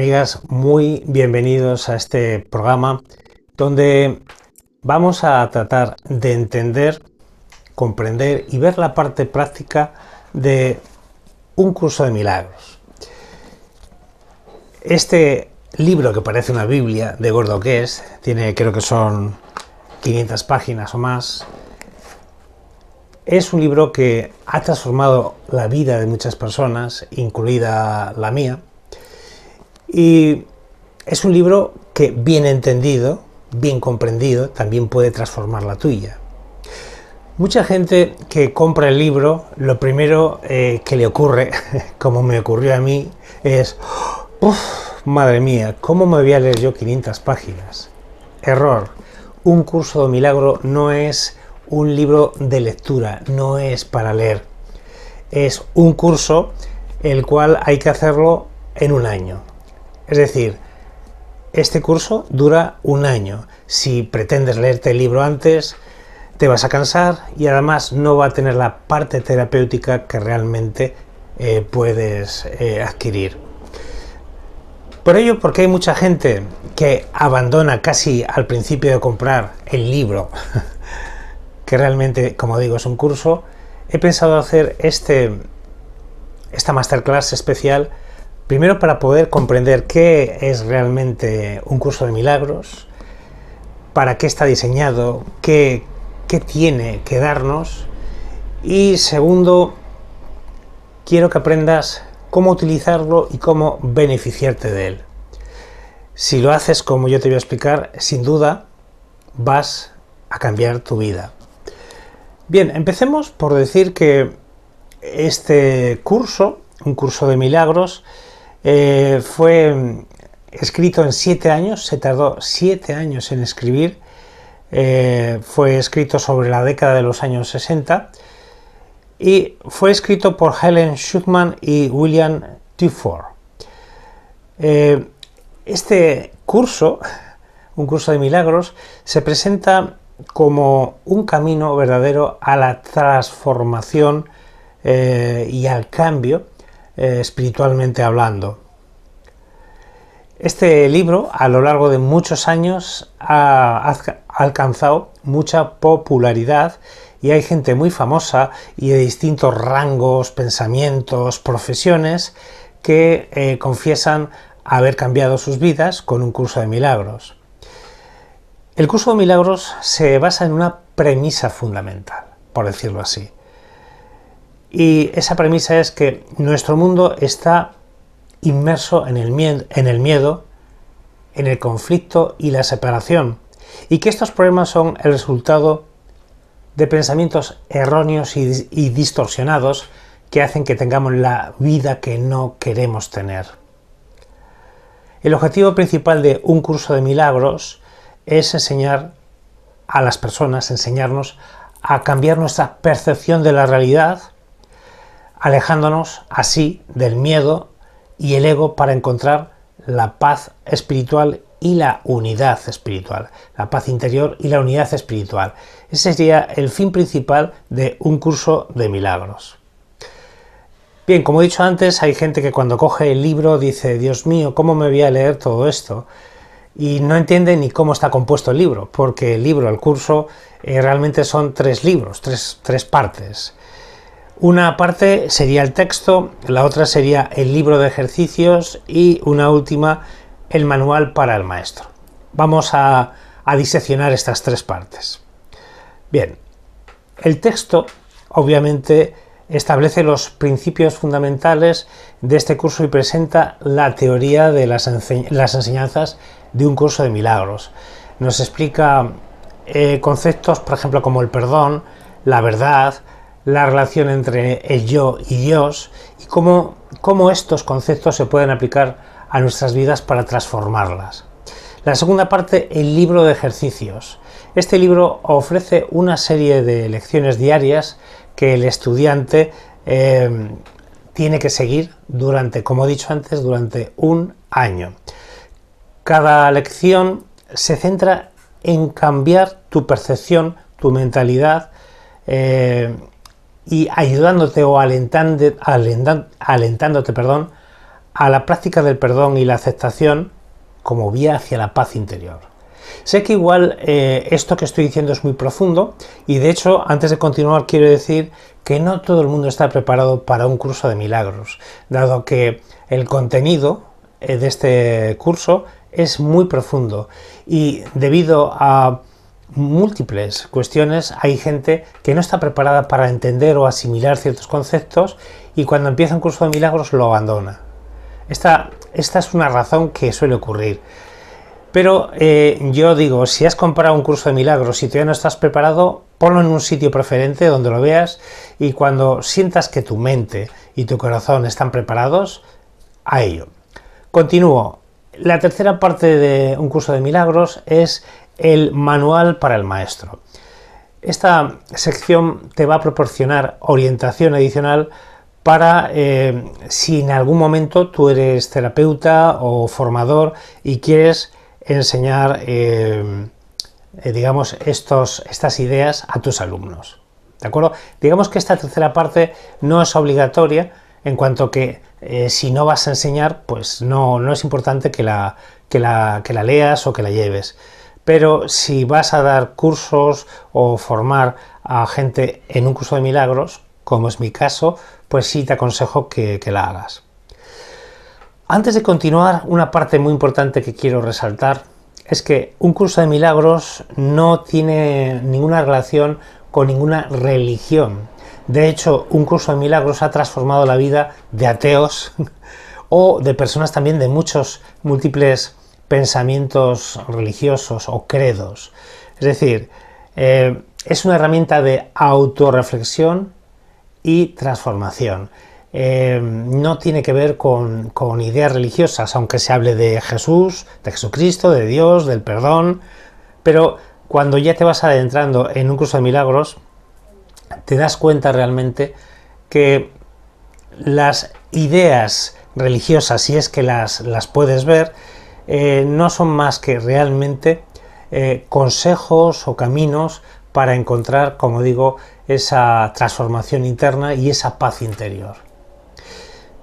amigas, muy bienvenidos a este programa donde vamos a tratar de entender, comprender y ver la parte práctica de un curso de milagros. Este libro que parece una Biblia de gordo que es, tiene creo que son 500 páginas o más, es un libro que ha transformado la vida de muchas personas, incluida la mía, y es un libro que, bien entendido, bien comprendido, también puede transformar la tuya. Mucha gente que compra el libro, lo primero eh, que le ocurre, como me ocurrió a mí, es, oh, Uf, madre mía, ¿cómo me voy a leer yo 500 páginas? Error. Un curso de milagro no es un libro de lectura, no es para leer. Es un curso el cual hay que hacerlo en un año. Es decir, este curso dura un año. Si pretendes leerte el libro antes, te vas a cansar y además no va a tener la parte terapéutica que realmente eh, puedes eh, adquirir. Por ello, porque hay mucha gente que abandona casi al principio de comprar el libro, que realmente, como digo, es un curso, he pensado hacer este, esta masterclass especial Primero para poder comprender qué es realmente un curso de milagros, para qué está diseñado, qué, tiene que darnos. Y segundo, quiero que aprendas cómo utilizarlo y cómo beneficiarte de él. Si lo haces como yo te voy a explicar, sin duda vas a cambiar tu vida. Bien, empecemos por decir que este curso, un curso de milagros, eh, fue mm, escrito en siete años, se tardó siete años en escribir. Eh, fue escrito sobre la década de los años 60 y fue escrito por Helen Schutman y William Tuford. Eh, este curso, un curso de milagros, se presenta como un camino verdadero a la transformación y al cambio eh, espiritualmente hablando. Este libro a lo largo de muchos años ha, alcanzado mucha popularidad y hay gente muy famosa y de distintos rangos, pensamientos, profesiones que eh, confiesan haber cambiado sus vidas con un curso de milagros. El curso de milagros se basa en una premisa fundamental, por decirlo así. Y esa premisa es que nuestro mundo está inmerso en el, miedo, en el conflicto y la separación, y que estos problemas son el resultado de pensamientos erróneos y, y distorsionados que hacen que tengamos la vida que no queremos tener. El objetivo principal de un curso de milagros es enseñar a las personas, enseñarnos a cambiar nuestra percepción de la realidad alejándonos así del miedo y el ego para encontrar la paz espiritual y la unidad espiritual, la paz interior y la unidad espiritual. Ese sería el fin principal de un curso de milagros. Bien, como he dicho antes, hay gente que cuando coge el libro dice, Dios mío, ¿cómo me voy a leer todo esto? Y no entiende ni cómo está compuesto el libro, porque el libro, el curso, eh, realmente son tres libros, tres partes. Una parte sería el texto, la otra sería el libro de ejercicios y una última, el manual para el maestro. Vamos a, diseccionar estas tres partes. Bien, el texto obviamente establece los principios fundamentales de este curso y presenta la teoría de las, enseñanzas de un curso de milagros. Nos explica eh, conceptos, por ejemplo, como el perdón, la verdad, la relación entre el yo y Dios y cómo, estos conceptos se pueden aplicar a nuestras vidas para transformarlas. La segunda parte, el libro de ejercicios. Este libro ofrece una serie de lecciones diarias que el estudiante em, tiene que seguir durante, como he dicho antes, durante un año. Cada lección se centra en cambiar tu percepción, tu mentalidad, em, y ayudándote o alentándote, perdón, a la práctica del perdón y la aceptación como vía hacia la paz interior. Sé que igual eh, esto que estoy diciendo es muy profundo y de hecho antes de continuar quiero decir que no todo el mundo está preparado para un curso de milagros, dado que el contenido eh, de este curso es muy profundo y debido a múltiples cuestiones hay gente que no está preparada para entender o asimilar ciertos conceptos y cuando empieza un curso de milagros lo abandona. Esta, esta es una razón que suele ocurrir. Pero eh, yo digo, si has comprado un curso de milagros y todavía no estás preparado, ponlo en un sitio preferente donde lo veas y cuando sientas que tu mente y tu corazón están preparados, a ello. Continúo. La tercera parte de un curso de milagros es el manual para el maestro. Esta sección te va a proporcionar orientación adicional para eh, si en algún momento tú eres terapeuta o formador y quieres enseñar, eh, eh, digamos, estos, estas ideas a tus alumnos. ¿De acuerdo? Digamos que esta tercera parte no es obligatoria, en cuanto que si no vas a enseñar, pues no, no es importante que la, que, la, que la leas o que la lleves pero si vas a dar cursos o formar a gente en un curso de milagros, como es mi caso, pues sí te aconsejo que, la hagas. Antes de continuar, una parte muy importante que quiero resaltar es que un curso de milagros no tiene ninguna relación con ninguna religión. De hecho, un curso de milagros ha transformado la vida de ateos o de personas también de muchos múltiples pensamientos religiosos o credos. Es decir, eh, es una herramienta de autorreflexión y transformación. Eh, no tiene que ver con, ideas religiosas, aunque se hable de Jesús, de Jesucristo, de Dios, del perdón, pero cuando ya te vas adentrando en un curso de milagros, te das cuenta realmente que las ideas religiosas, si es que las puedes ver, eh, no son más que realmente eh, consejos o caminos para encontrar, como digo, esa transformación interna y esa paz interior.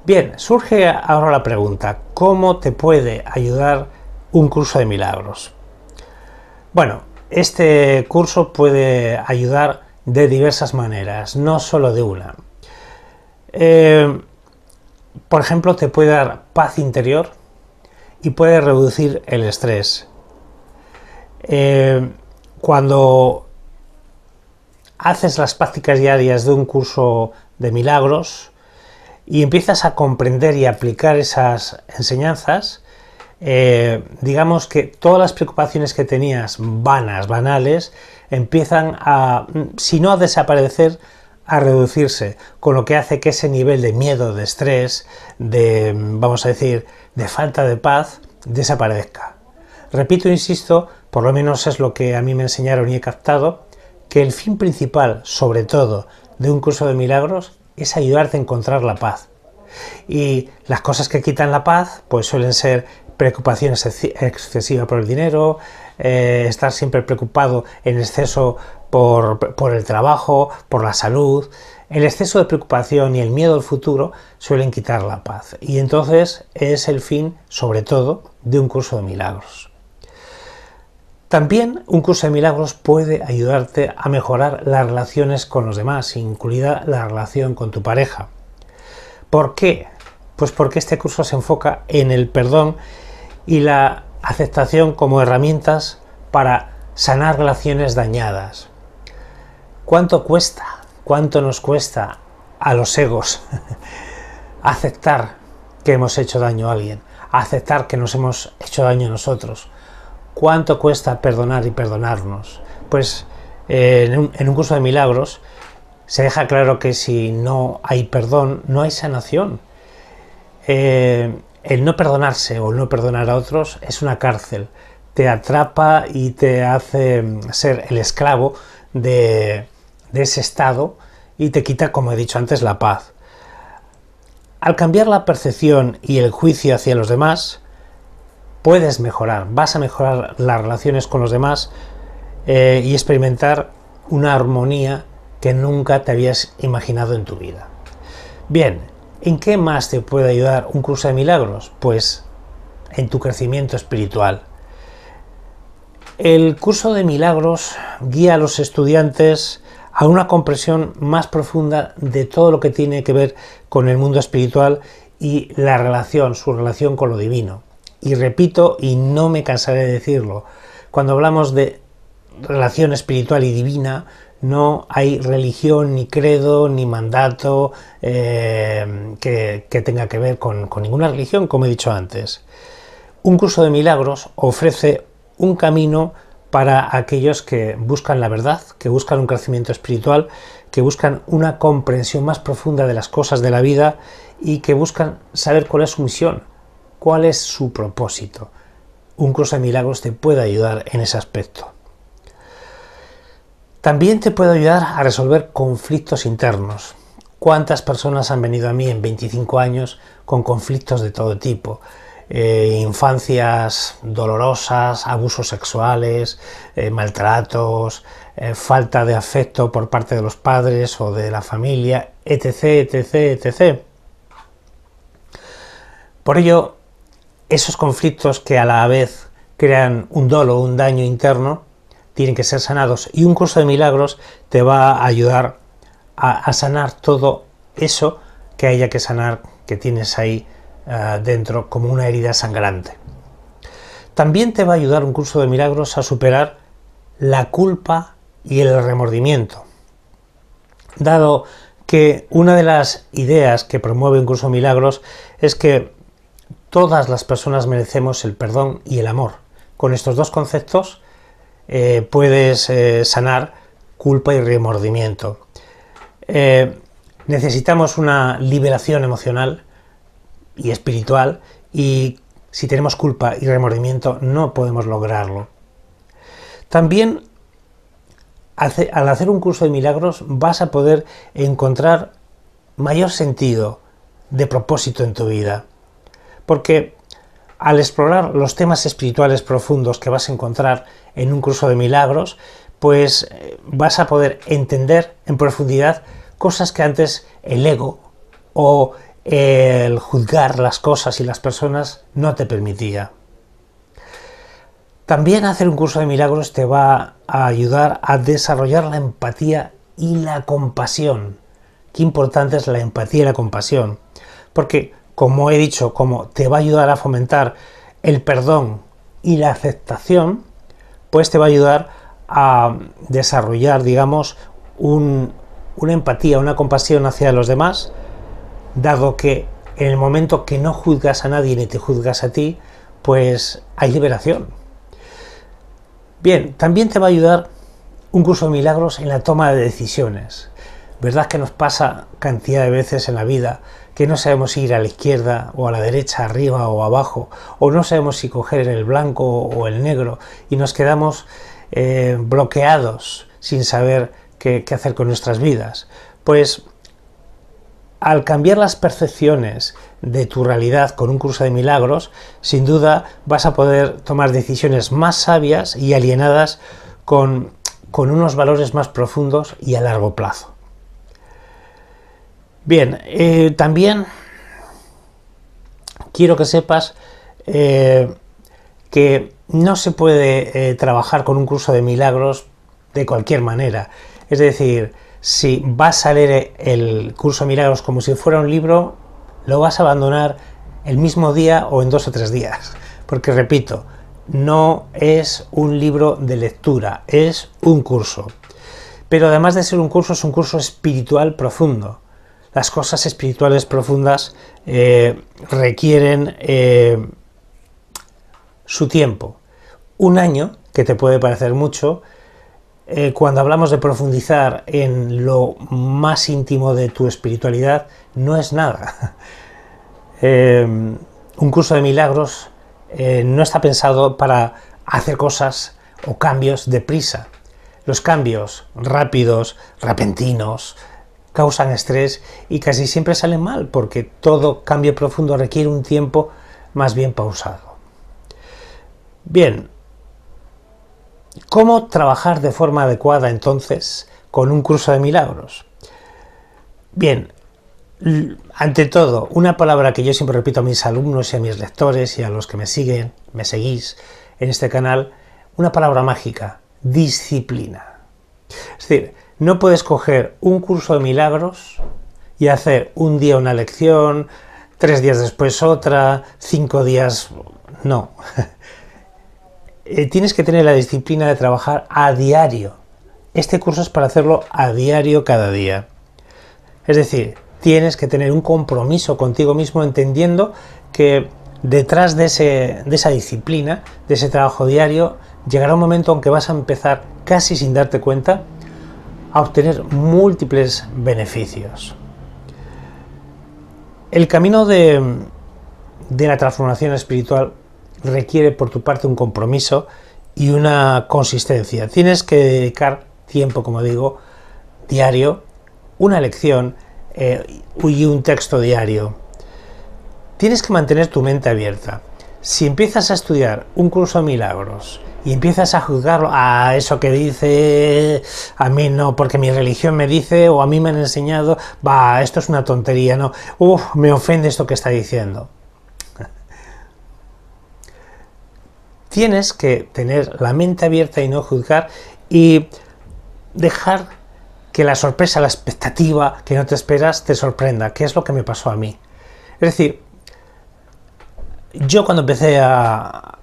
Bien, surge ahora la pregunta, ¿cómo te puede ayudar un curso de milagros? Bueno, este curso puede ayudar de diversas maneras, no solo de una. Eh, por ejemplo, te puede dar paz interior y puede reducir el estrés. Eh, cuando haces las prácticas diarias de un curso de milagros y empiezas a comprender y aplicar esas enseñanzas, eh, digamos que todas las preocupaciones que tenías vanas, banales, empiezan a, si no a desaparecer, a reducirse, con lo que hace que ese nivel de miedo, de estrés, de, vamos a decir, de falta de paz, desaparezca. Repito, insisto, por lo menos es lo que a mí me enseñaron y he captado, que el fin principal, sobre todo, de un curso de milagros es ayudarte a encontrar la paz. Y las cosas que quitan la paz, pues suelen ser preocupaciones excesivas por el dinero, eh, estar siempre preocupado en exceso por, el trabajo, por la salud, el exceso de preocupación y el miedo al futuro suelen quitar la paz. Y entonces es el fin, sobre todo, de un curso de milagros. También un curso de milagros puede ayudarte a mejorar las relaciones con los demás, incluida la relación con tu pareja. ¿Por qué? Pues porque este curso se enfoca en el perdón y la aceptación como herramientas para sanar relaciones dañadas. ¿Cuánto cuesta? ¿Cuánto nos cuesta a los egos aceptar que hemos hecho daño a alguien? Aceptar que nos hemos hecho daño a nosotros. ¿Cuánto cuesta perdonar y perdonarnos? Pues eh, en, un, curso de milagros se deja claro que si no hay perdón, no hay sanación. Eh, el no perdonarse o el no perdonar a otros es una cárcel. Te atrapa y te hace mm, ser el esclavo de, de ese estado y te quita, como he dicho antes, la paz. Al cambiar la percepción y el juicio hacia los demás, puedes mejorar, vas a mejorar las relaciones con los demás eh, y experimentar una armonía que nunca te habías imaginado en tu vida. Bien, ¿en qué más te puede ayudar un curso de milagros? Pues en tu crecimiento espiritual. El curso de milagros guía a los estudiantes a una comprensión más profunda de todo lo que tiene que ver con el mundo espiritual y la relación, su relación con lo divino. Y repito, y no me cansaré de decirlo, cuando hablamos de relación espiritual y divina, no hay religión, ni credo, ni mandato eh, que, tenga que ver con ninguna religión, como he dicho antes. Un curso de milagros ofrece un camino para aquellos que buscan la verdad, que buscan un crecimiento espiritual, que buscan una comprensión más profunda de las cosas de la vida y que buscan saber cuál es su misión, cuál es su propósito. Un curso de milagros te puede ayudar en ese aspecto. También te puede ayudar a resolver conflictos internos. ¿Cuántas personas han venido a mí en 25 años con conflictos de todo tipo? Eh, infancias dolorosas, abusos sexuales, eh, maltratos, eh, falta de afecto por parte de los padres o de la familia, etc., etc., etc. Por ello, esos conflictos que a la vez crean un dolo, un daño interno, tienen que ser sanados y un curso de milagros te va a ayudar a sanar todo eso que haya que sanar que tienes ahí Ah, dentro como una herida sangrante. También te va a ayudar un curso de milagros a superar la culpa y el remordimiento. Dado que una de las ideas que promueve un curso de milagros es que todas las personas merecemos el perdón y el amor. Con estos dos conceptos eh, puedes eh, sanar culpa y remordimiento. Eh, necesitamos una liberación emocional y espiritual y si tenemos culpa y remordimiento no podemos lograrlo. También al hacer un curso de milagros vas a poder encontrar mayor sentido de propósito en tu vida. Porque al explorar los temas espirituales profundos que vas a encontrar en un curso de milagros, pues eh, vas a poder entender en profundidad cosas que antes el ego o el juzgar las cosas y las personas no te permitía. También hacer un curso de milagros te va a ayudar a desarrollar la empatía y la compasión. Qué importante es la empatía y la compasión. Porque, como he dicho, como te va a ayudar a fomentar el perdón y la aceptación, pues te va a ayudar a desarrollar, digamos, un, una empatía, una compasión hacia los demás dado que en el momento que no juzgas a nadie ni te juzgas a ti, pues hay liberación. Bien, también te va a ayudar un curso de milagros en la toma de decisiones. ¿Verdad que nos pasa cantidad de veces en la vida que no sabemos si ir a la izquierda o a la derecha, arriba o abajo, o no sabemos si coger el blanco o el negro y nos quedamos eh, bloqueados sin saber qué, qué hacer con nuestras vidas? Pues al cambiar las percepciones de tu realidad con un curso de milagros, sin duda vas a poder tomar decisiones más sabias y alienadas con, unos valores más profundos y a largo plazo. Bien, eh, también quiero que sepas eh, que no se puede eh, trabajar con un curso de milagros de cualquier manera. Es decir, si vas a leer el curso Milagros como si fuera un libro, lo vas a abandonar el mismo día o en dos o tres días. Porque repito, no es un libro de lectura, es un curso. Pero además de ser un curso, es un curso espiritual profundo. Las cosas espirituales profundas eh, requieren eh, su tiempo. Un año, que te puede parecer mucho, eh, cuando hablamos de profundizar en lo más íntimo de tu espiritualidad, no es nada. Em, un curso de milagros eh, no está pensado para hacer cosas o cambios deprisa. Los cambios rápidos, repentinos, causan estrés y casi siempre salen mal porque todo cambio profundo requiere un tiempo más bien pausado. Bien, ¿Cómo trabajar de forma adecuada entonces con un curso de milagros? Bien, ante todo, una palabra que yo siempre repito a mis alumnos y a mis lectores y a los que me siguen, me seguís en este canal, una palabra mágica, disciplina. Es decir, no puedes coger un curso de milagros y hacer un día una lección, tres días después otra, cinco días... No. Eh, tienes que tener la disciplina de trabajar a diario. Este curso es para hacerlo a diario cada día. Es decir, tienes que tener un compromiso contigo mismo entendiendo que detrás de, esa disciplina, de ese trabajo diario, llegará un momento aunque vas a empezar casi sin darte cuenta a obtener múltiples beneficios. El camino de, de la transformación espiritual requiere por tu parte un compromiso y una consistencia. Tienes que dedicar tiempo, como digo, diario, una lección eh, y un texto diario. Tienes que mantener tu mente abierta. Si empiezas a estudiar un curso de milagros y empiezas a juzgarlo a ah, eso que dice, a mí no, porque mi religión me dice o a mí me han enseñado, va, esto es una tontería, no, me ofende esto que está diciendo. tienes que tener la mente abierta y no juzgar y dejar que la sorpresa, la expectativa que no te esperas te sorprenda, que es lo que me pasó a mí. Es decir, yo cuando empecé a,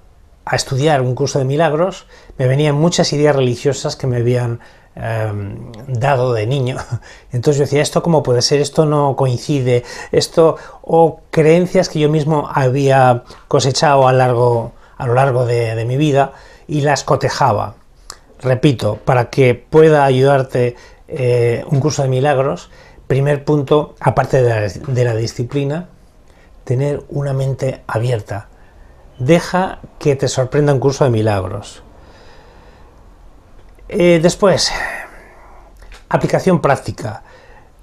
estudiar un curso de milagros, me venían muchas ideas religiosas que me habían em, dado de niño. Entonces yo decía, ¿esto cómo puede ser? Esto no coincide. Esto o creencias que yo mismo había cosechado a largo a lo largo de, mi vida y las cotejaba. Repito, para que pueda ayudarte eh, un curso de milagros, primer punto, aparte de la, disciplina, tener una mente abierta. Deja que te sorprenda un curso de milagros. Eh, después, aplicación práctica.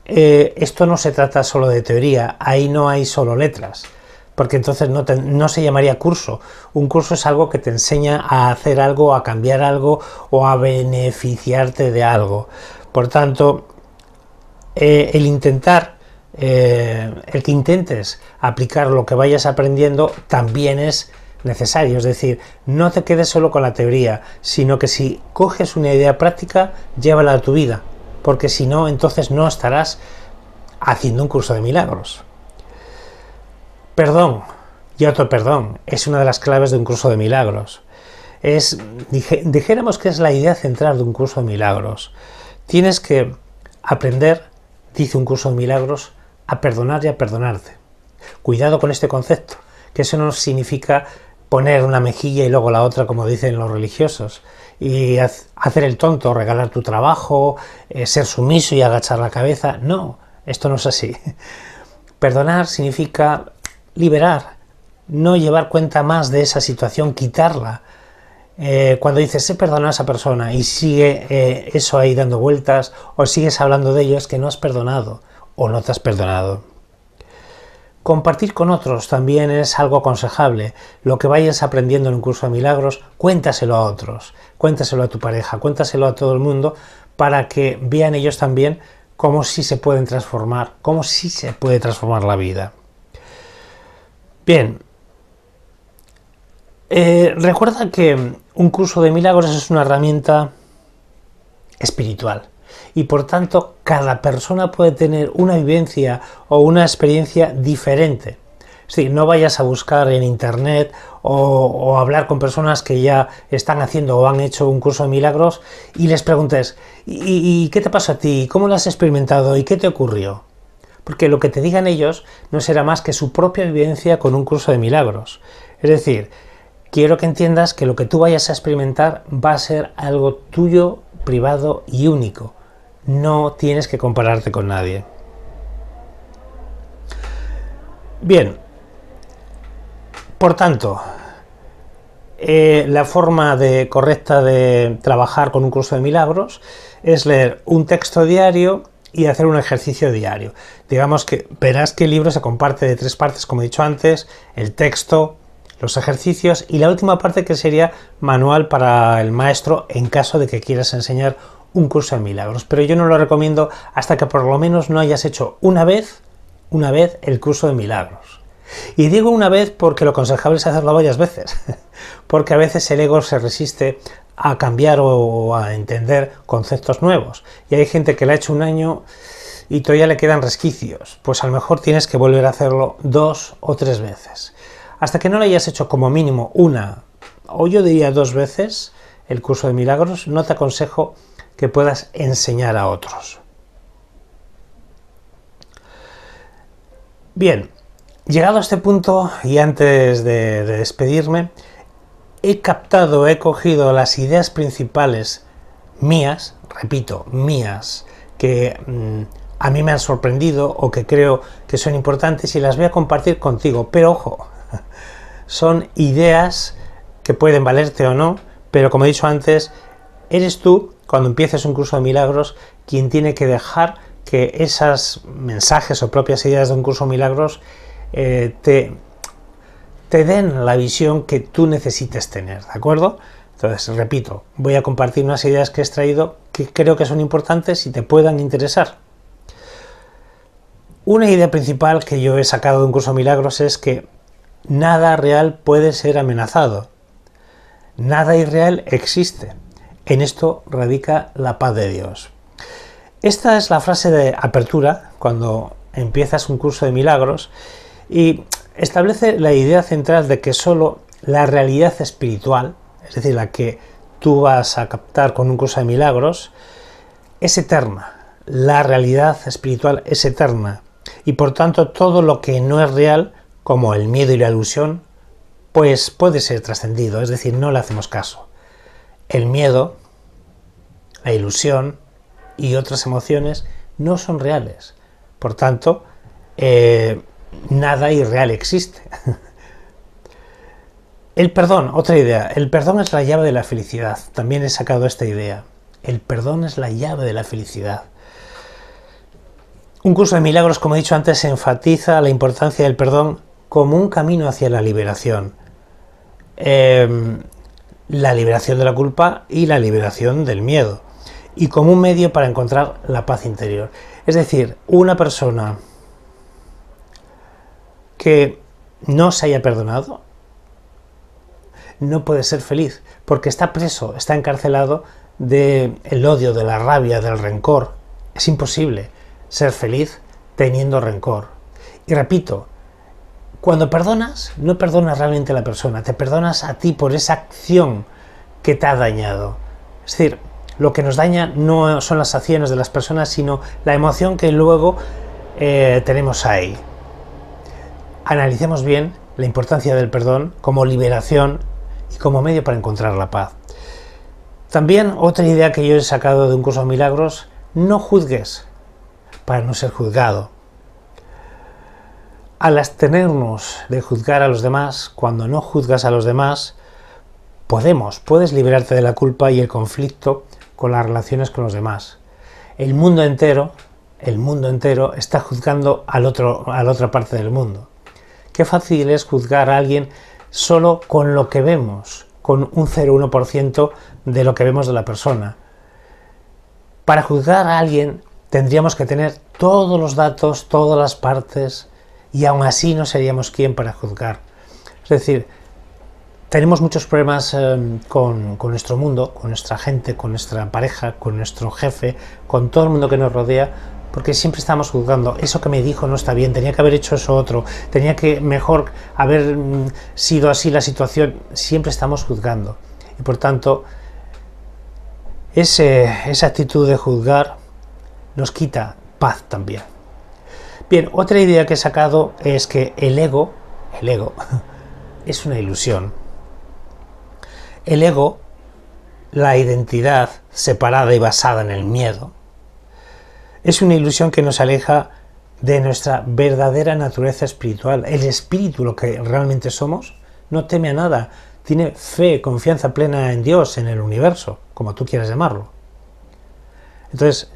Eh, esto no se trata solo de teoría, ahí no hay solo letras porque entonces no, se llamaría curso. Un curso es algo que te enseña a hacer algo, a cambiar algo o a beneficiarte de algo. Por tanto, eh, el intentar, eh, el que intentes aplicar lo que vayas aprendiendo también es necesario. Es decir, no te quedes solo con la teoría, sino que si coges una idea práctica, llévala a tu vida. Porque si no, entonces no estarás haciendo un curso de milagros. Perdón y otro perdón es una de las claves de un curso de milagros. Es, dijéramos que es la idea central de un curso de milagros. Tienes que aprender, dice un curso de milagros, a perdonar y a perdonarte. Cuidado con este concepto, que eso no significa poner una mejilla y luego la otra, como dicen los religiosos, y hacer el tonto, regalar tu trabajo, eh, ser sumiso y agachar la cabeza. No, esto no es así. Perdonar significa liberar, no llevar cuenta más de esa situación, quitarla. Eh, cuando dices, he perdonado a esa persona y sigue eh, eso ahí dando vueltas o sigues hablando de ellos que no has perdonado o no te has perdonado. Compartir con otros también es algo aconsejable. Lo que vayas aprendiendo en un curso de milagros, cuéntaselo a otros, cuéntaselo a tu pareja, cuéntaselo a todo el mundo para que vean ellos también cómo sí se pueden transformar, cómo sí se puede transformar la vida. Bien. Eh, recuerda que un curso de milagros es una herramienta espiritual y por tanto cada persona puede tener una vivencia o una experiencia diferente. Sí, no vayas a buscar en internet o, hablar con personas que ya están haciendo o han hecho un curso de milagros y les preguntes, ¿y, y qué te pasó a ti? ¿Cómo lo has experimentado? ¿Y qué te ocurrió? porque lo que te digan ellos no será más que su propia vivencia con un curso de milagros. Es decir, quiero que entiendas que lo que tú vayas a experimentar va a ser algo tuyo, privado y único. No tienes que compararte con nadie. Bien, por tanto, eh, la forma correcta de trabajar con un curso de milagros es leer un texto diario y hacer un ejercicio diario. Digamos que verás que el libro se comparte de tres partes, como he dicho antes, el texto, los ejercicios y la última parte que sería manual para el maestro en caso de que quieras enseñar un curso de milagros. Pero yo no lo recomiendo hasta que por lo menos no hayas hecho una vez, una vez el curso de milagros. Y digo una vez porque lo aconsejable es hacerlo varias veces, porque a veces el ego se resiste a cambiar o a entender conceptos nuevos. Y hay gente que la ha hecho un año y todavía le quedan resquicios. Pues a lo mejor tienes que volver a hacerlo dos o tres veces. Hasta que no lo hayas hecho como mínimo una, o yo diría dos veces, el curso de milagros, no te aconsejo que puedas enseñar a otros. Bien, llegado a este punto y antes de despedirme, he captado, he cogido las ideas principales mías, repito, mías, que mm, a mí me han sorprendido o que creo que son importantes y las voy a compartir contigo. Pero ojo, son ideas que pueden valerte o no, pero como he dicho antes, eres tú, cuando empieces un curso de milagros, quien tiene que dejar que esos mensajes o propias ideas de un curso de milagros eh, te te den la visión que tú necesites tener, ¿de acuerdo? Entonces, repito, voy a compartir unas ideas que he extraído que creo que son importantes y te puedan interesar. Una idea principal que yo he sacado de un curso de milagros es que nada real puede ser amenazado. Nada irreal existe. En esto radica la paz de Dios. Esta es la frase de apertura cuando empiezas un curso de milagros y establece la idea central de que solo la realidad espiritual, es decir, la que tú vas a captar con un curso de milagros, es eterna. La realidad espiritual es eterna. Y por tanto todo lo que no es real, como el miedo y la ilusión, pues puede ser trascendido, es decir, no le hacemos caso. El miedo, la ilusión y otras emociones no son reales. Por tanto, eh, nada irreal existe. El perdón, otra idea. El perdón es la llave de la felicidad. También he sacado esta idea. El perdón es la llave de la felicidad. Un curso de milagros, como he dicho antes, enfatiza la importancia del perdón como un camino hacia la liberación. Em, la liberación de la culpa y la liberación del miedo. Y como un medio para encontrar la paz interior. Es decir, una persona que no se haya perdonado, no puede ser feliz, porque está preso, está encarcelado del odio, de la rabia, del rencor. Es imposible ser feliz teniendo rencor. Y repito, cuando perdonas, no perdonas realmente a la persona, te perdonas a ti por esa acción que te ha dañado. Es decir, lo que nos daña no son las acciones de las personas, sino la emoción que luego eh, tenemos ahí analicemos bien la importancia del perdón como liberación y como medio para encontrar la paz. También otra idea que yo he sacado de un curso de milagros, no juzgues para no ser juzgado. Al abstenernos de juzgar a los demás, cuando no juzgas a los demás, podemos, puedes liberarte de la culpa y el conflicto con las relaciones con los demás. El mundo entero, el mundo entero está juzgando al otro, a la otra parte del mundo. Qué fácil es juzgar a alguien solo con lo que vemos, con un 0,1% de lo que vemos de la persona. Para juzgar a alguien tendríamos que tener todos los datos, todas las partes, y aún así no seríamos quien para juzgar. Es decir, tenemos muchos problemas em, con, nuestro mundo, con nuestra gente, con nuestra pareja, con nuestro jefe, con todo el mundo que nos rodea, porque siempre estamos juzgando, eso que me dijo no está bien, tenía que haber hecho eso otro, tenía que mejor haber mm, sido así la situación, siempre estamos juzgando. Y por tanto, ese, esa actitud de juzgar nos quita paz también. Bien, otra idea que he sacado es que el ego, el ego, es una ilusión. El ego, la identidad separada y basada en el miedo, es una ilusión que nos aleja de nuestra verdadera naturaleza espiritual. El espíritu, lo que realmente somos, no teme a nada, tiene fe, confianza plena en Dios, en el universo, como tú quieras llamarlo. Entonces,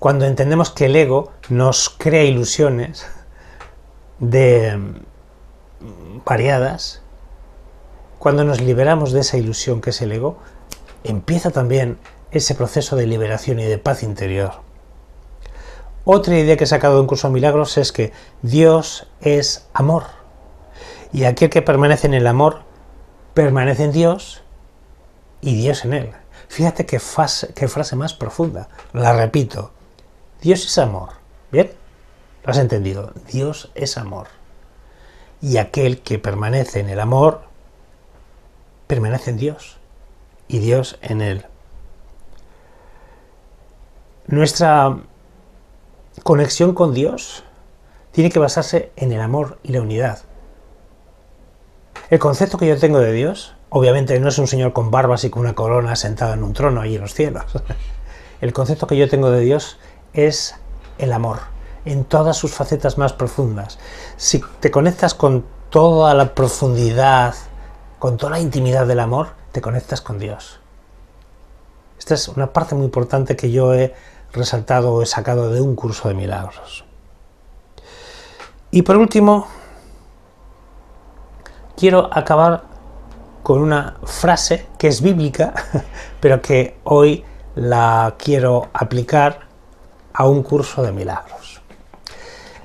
cuando entendemos que el ego nos crea ilusiones de mm, variadas, cuando nos liberamos de esa ilusión que es el ego, empieza también ese proceso de liberación y de paz interior. Otra idea que he sacado de un Curso de Milagros es que Dios es amor. Y aquel que permanece en el amor, permanece en Dios y Dios en él. Fíjate qué, qué frase más profunda. La repito. Dios es amor. ¿Bien? Lo has entendido. Dios es amor. Y aquel que permanece en el amor, permanece en Dios y Dios en él. Nuestra conexión con Dios tiene que basarse en el amor y la unidad. El concepto que yo tengo de Dios, obviamente no es un señor con barbas y con una corona sentado en un trono ahí en los cielos. El concepto que yo tengo de Dios es el amor, en todas sus facetas más profundas. Si te conectas con toda la profundidad, con toda la intimidad del amor, te conectas con Dios. Esta es una parte muy importante que yo he resaltado o he sacado de un curso de milagros. Y por último, quiero acabar con una frase que es bíblica, pero que hoy la quiero aplicar a un curso de milagros.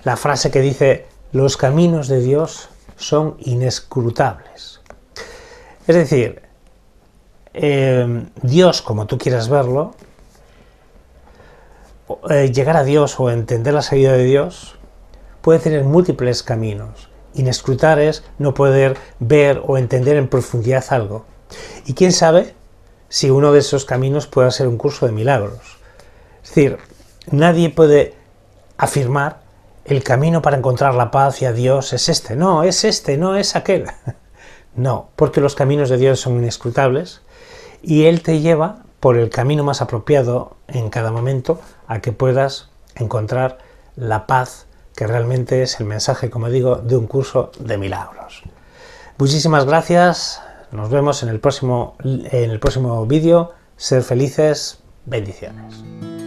La frase que dice, los caminos de Dios son inescrutables. Es decir, eh, Dios, como tú quieras verlo, eh, llegar a Dios o entender la salida de Dios puede tener múltiples caminos. Inescrutar es no poder ver o entender en profundidad algo. Y quién sabe si uno de esos caminos pueda ser un curso de milagros. Es decir, nadie puede afirmar el camino para encontrar la paz y a Dios es este, no, es este, no es aquel. No, porque los caminos de Dios son inescrutables y Él te lleva por el camino más apropiado en cada momento a que puedas encontrar la paz que realmente es el mensaje, como digo, de un curso de milagros. Muchísimas gracias, nos vemos en el próximo, en el próximo vídeo, ser felices, bendiciones.